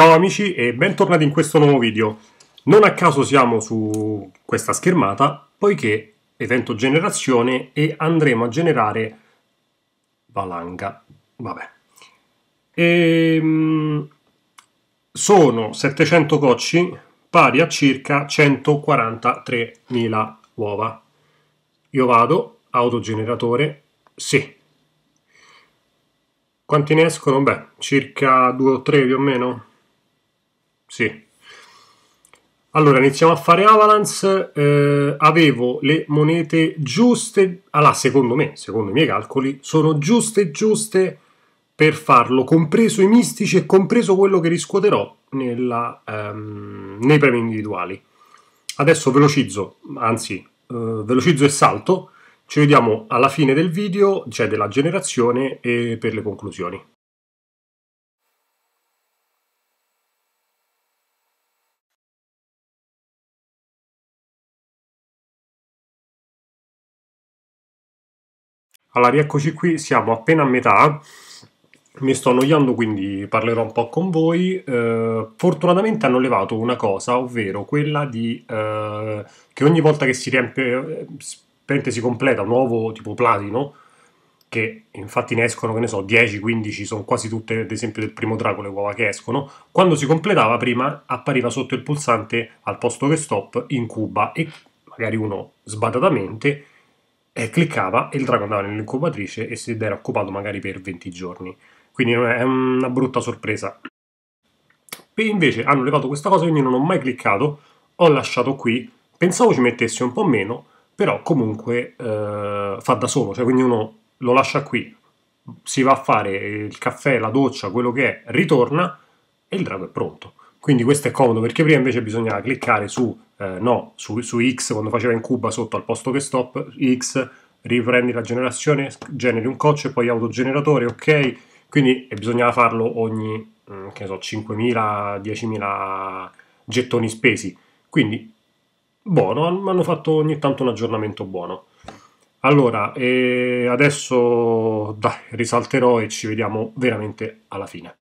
Ciao amici e bentornati in questo nuovo video. Non a caso siamo su questa schermata poiché evento generazione e andremo a generare valanga. Vabbè. E, ehm, sono 700 cocci pari a circa 143.000 uova. Io vado, autogeneratore, sì. Quanti ne escono? Beh, circa 2 o 3 più o meno sì. Allora, iniziamo a fare Avalanche. Eh, avevo le monete giuste. Allora, secondo me, secondo i miei calcoli, sono giuste giuste per farlo, compreso i mistici e compreso quello che riscuoterò nella, ehm, nei premi individuali. Adesso velocizzo, anzi, eh, velocizzo e salto. Ci vediamo alla fine del video, cioè della generazione, e per le conclusioni. Allora, rieccoci qui, siamo appena a metà. Mi sto annoiando, quindi parlerò un po' con voi. Eh, fortunatamente hanno levato una cosa, ovvero quella di eh, che ogni volta che si riempie, si completa un nuovo tipo platino, che infatti ne escono, che ne so, 10, 15, sono quasi tutte, ad esempio, del primo drago le uova che escono, quando si completava prima appariva sotto il pulsante al posto che stop in Cuba e magari uno sbadatamente eh, cliccava e il drago andava nell'incubatrice e si era occupato magari per 20 giorni. Quindi è una brutta sorpresa. E invece hanno levato questa cosa, quindi non ho mai cliccato, ho lasciato qui. Pensavo ci mettesse un po' meno, però comunque eh, fa da solo, cioè quindi uno lo lascia qui, si va a fare il caffè, la doccia, quello che è, ritorna e il drago è pronto. Quindi questo è comodo perché prima invece bisognava cliccare su eh, no, su, su, X quando faceva in Cuba sotto al posto che stop, X riprendi la generazione, generi un coach e poi autogeneratore, ok? Quindi bisognava farlo ogni, mm, che so, 5.000, 10.000 gettoni spesi. Quindi, buono, hanno fatto ogni tanto un aggiornamento buono. Allora, adesso dai, risalterò e ci vediamo veramente alla fine.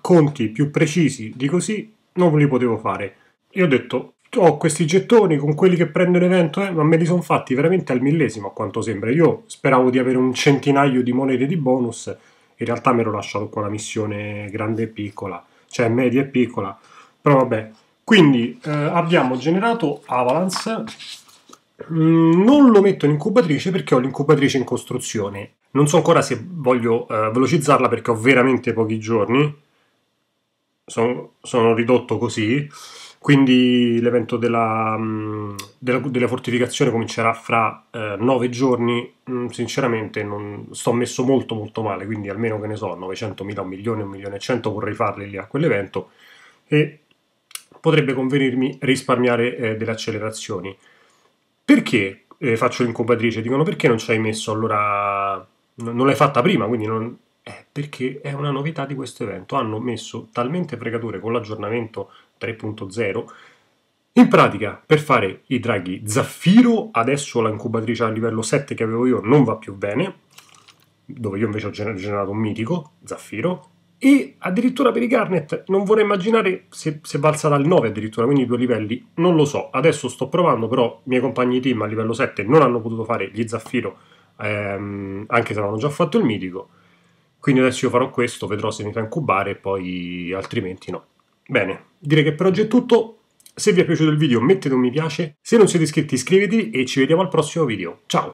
conti più precisi di così non li potevo fare. Io ho detto, ho questi gettoni con quelli che prendo evento, eh, ma me li sono fatti veramente al millesimo a quanto sembra. Io speravo di avere un centinaio di monete di bonus, in realtà me l'ho lasciato con la missione grande e piccola, cioè media e piccola. Però vabbè, quindi eh, abbiamo generato Avalanche. Mm, non lo metto in incubatrice perché ho l'incubatrice in costruzione. Non so ancora se voglio eh, velocizzarla perché ho veramente pochi giorni, sono, sono ridotto così. Quindi l'evento della, mm, della, della, fortificazione comincerà fra eh, nove giorni. Mm, sinceramente non, sto messo molto molto male, quindi almeno che ne so, 900.000, 1 milione, 1 milione e 100 vorrei farli lì a quell'evento e potrebbe convenirmi risparmiare eh, delle accelerazioni. Perché eh, faccio l'incubatrice? Dicono perché non ci hai messo allora... non l'hai fatta prima, quindi non, eh, perché è una novità di questo evento. Hanno messo talmente fregature con l'aggiornamento 3.0. In pratica, per fare i draghi zaffiro, adesso la incubatrice a livello 7 che avevo io non va più bene, dove io invece ho generato un mitico, zaffiro, e addirittura per i Garnet non vorrei immaginare se, se va alzata al 9 addirittura, quindi due livelli, non lo so, adesso sto provando, però i miei compagni team a livello 7 non hanno potuto fare gli zaffiro, ehm, anche se avevano già fatto il mitico, quindi adesso io farò questo, vedrò se mi fa incubare e poi altrimenti no. Bene, direi che per oggi è tutto. Se vi è piaciuto il video mettete un mi piace, se non siete iscritti iscrivetevi e ci vediamo al prossimo video. Ciao!